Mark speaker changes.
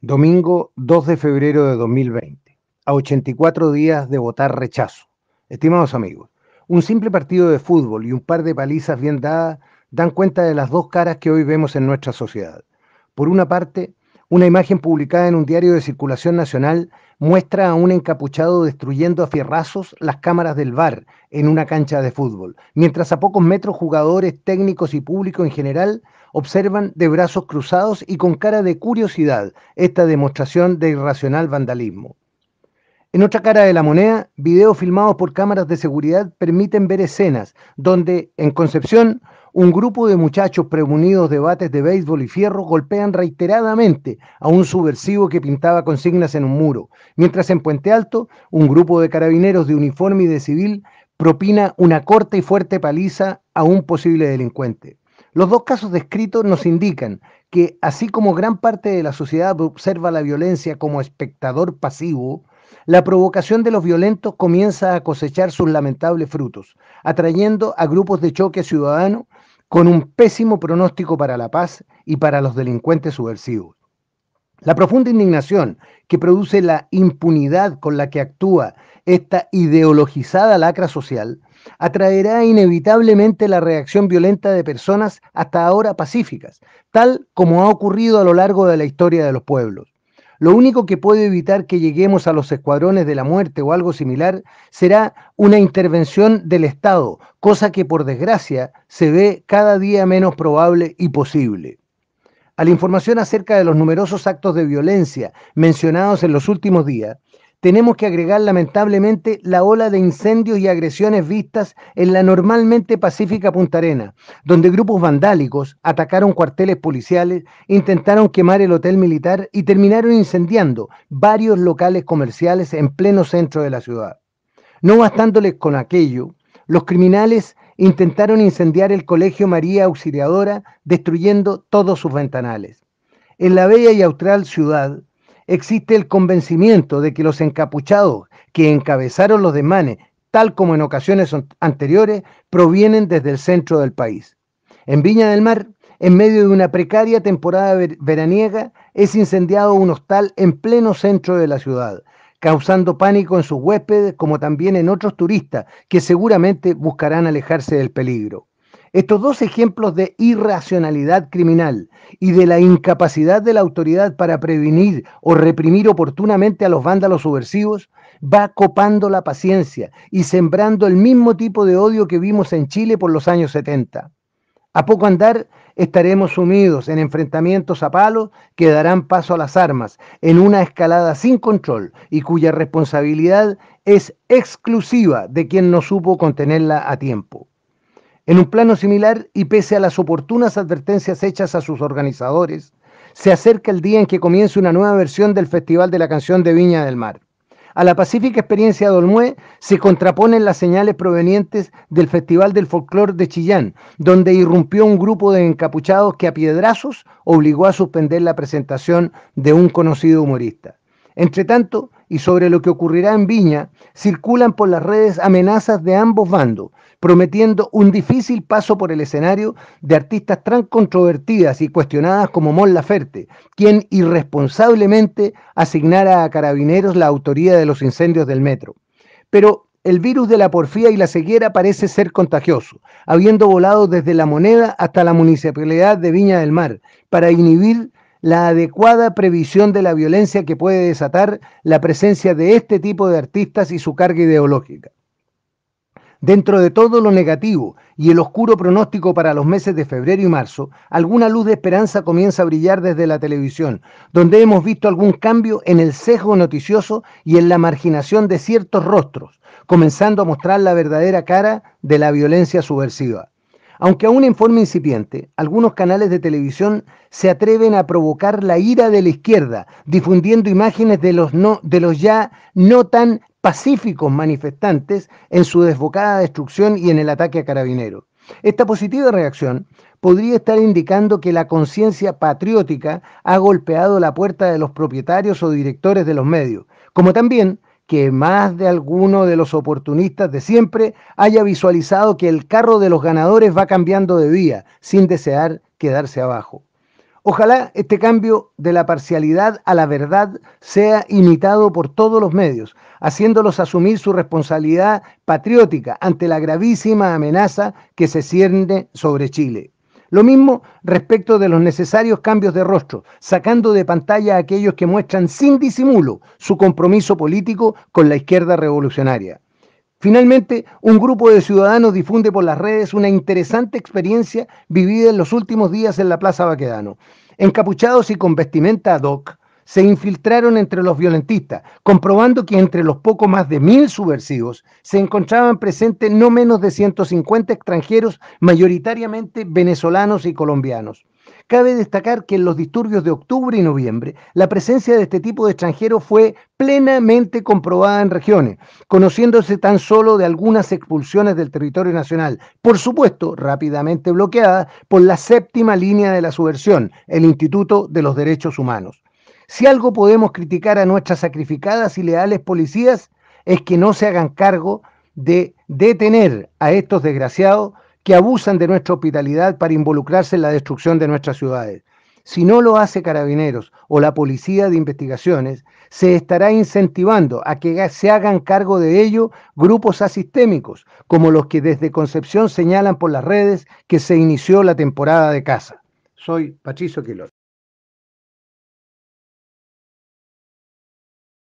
Speaker 1: Domingo 2 de febrero de 2020, a 84 días de votar rechazo. Estimados amigos, un simple partido de fútbol y un par de palizas bien dadas dan cuenta de las dos caras que hoy vemos en nuestra sociedad. Por una parte, una imagen publicada en un diario de circulación nacional muestra a un encapuchado destruyendo a fierrazos las cámaras del bar en una cancha de fútbol, mientras a pocos metros jugadores, técnicos y público en general observan de brazos cruzados y con cara de curiosidad esta demostración de irracional vandalismo. En otra cara de la moneda, videos filmados por cámaras de seguridad permiten ver escenas donde en Concepción un grupo de muchachos preunidos de bates de béisbol y fierro golpean reiteradamente a un subversivo que pintaba consignas en un muro, mientras en Puente Alto un grupo de carabineros de uniforme y de civil propina una corta y fuerte paliza a un posible delincuente. Los dos casos descritos nos indican que, así como gran parte de la sociedad observa la violencia como espectador pasivo, la provocación de los violentos comienza a cosechar sus lamentables frutos, atrayendo a grupos de choque ciudadano con un pésimo pronóstico para la paz y para los delincuentes subversivos. La profunda indignación que produce la impunidad con la que actúa esta ideologizada lacra social atraerá inevitablemente la reacción violenta de personas hasta ahora pacíficas, tal como ha ocurrido a lo largo de la historia de los pueblos. Lo único que puede evitar que lleguemos a los escuadrones de la muerte o algo similar será una intervención del Estado, cosa que por desgracia se ve cada día menos probable y posible. A la información acerca de los numerosos actos de violencia mencionados en los últimos días, tenemos que agregar lamentablemente la ola de incendios y agresiones vistas en la normalmente pacífica Punta Arena, donde grupos vandálicos atacaron cuarteles policiales, intentaron quemar el hotel militar y terminaron incendiando varios locales comerciales en pleno centro de la ciudad. No bastándoles con aquello, los criminales intentaron incendiar el Colegio María Auxiliadora, destruyendo todos sus ventanales. En la bella y austral ciudad, existe el convencimiento de que los encapuchados que encabezaron los desmanes, tal como en ocasiones anteriores, provienen desde el centro del país. En Viña del Mar, en medio de una precaria temporada veraniega, es incendiado un hostal en pleno centro de la ciudad, causando pánico en sus huéspedes como también en otros turistas que seguramente buscarán alejarse del peligro. Estos dos ejemplos de irracionalidad criminal y de la incapacidad de la autoridad para prevenir o reprimir oportunamente a los vándalos subversivos va copando la paciencia y sembrando el mismo tipo de odio que vimos en Chile por los años 70. A poco andar estaremos sumidos en enfrentamientos a palos que darán paso a las armas, en una escalada sin control y cuya responsabilidad es exclusiva de quien no supo contenerla a tiempo. En un plano similar, y pese a las oportunas advertencias hechas a sus organizadores, se acerca el día en que comience una nueva versión del Festival de la Canción de Viña del Mar. A la pacífica experiencia de Olmué se contraponen las señales provenientes del Festival del Folclore de Chillán, donde irrumpió un grupo de encapuchados que a piedrazos obligó a suspender la presentación de un conocido humorista. Entre tanto, y sobre lo que ocurrirá en Viña, circulan por las redes amenazas de ambos bandos, prometiendo un difícil paso por el escenario de artistas tan controvertidas y cuestionadas como Mon Laferte, quien irresponsablemente asignara a carabineros la autoría de los incendios del metro. Pero el virus de la porfía y la ceguera parece ser contagioso, habiendo volado desde la moneda hasta la municipalidad de Viña del Mar, para inhibir la adecuada previsión de la violencia que puede desatar la presencia de este tipo de artistas y su carga ideológica. Dentro de todo lo negativo y el oscuro pronóstico para los meses de febrero y marzo, alguna luz de esperanza comienza a brillar desde la televisión, donde hemos visto algún cambio en el sesgo noticioso y en la marginación de ciertos rostros, comenzando a mostrar la verdadera cara de la violencia subversiva. Aunque aún en forma incipiente, algunos canales de televisión se atreven a provocar la ira de la izquierda, difundiendo imágenes de los, de los ya no tan pacíficos manifestantes en su desbocada destrucción y en el ataque a carabineros. Esta positiva reacción podría estar indicando que la conciencia patriótica ha golpeado la puerta de los propietarios o directores de los medios, como también que más de alguno de los oportunistas de siempre haya visualizado que el carro de los ganadores va cambiando de vía sin desear quedarse abajo. Ojalá este cambio de la parcialidad a la verdad sea imitado por todos los medios, haciéndolos asumir su responsabilidad patriótica ante la gravísima amenaza que se cierne sobre Chile. Lo mismo respecto de los necesarios cambios de rostro, sacando de pantalla a aquellos que muestran sin disimulo su compromiso político con la izquierda revolucionaria. Finalmente, un grupo de ciudadanos difunde por las redes una interesante experiencia vivida en los últimos días en la Plaza Baquedano. Encapuchados y con vestimenta ad hoc, se infiltraron entre los violentistas, comprobando que entre los poco más de mil subversivos se encontraban presentes no menos de 150 extranjeros, mayoritariamente venezolanos y colombianos. Cabe destacar que en los disturbios de octubre y noviembre, la presencia de este tipo de extranjeros fue plenamente comprobada en regiones, conociéndose tan solo de algunas expulsiones del territorio nacional, por supuesto rápidamente bloqueadas por la séptima línea de la subversión, el Instituto de los Derechos Humanos. Si algo podemos criticar a nuestras sacrificadas y leales policías, es que no se hagan cargo de detener a estos desgraciados que abusan de nuestra hospitalidad para involucrarse en la destrucción de nuestras ciudades. Si no lo hace Carabineros o la Policía de Investigaciones, se estará incentivando a que se hagan cargo de ello grupos asistémicos, como los que desde Concepción señalan por las redes que se inició la temporada de caza. Soy Pachizo Quilón.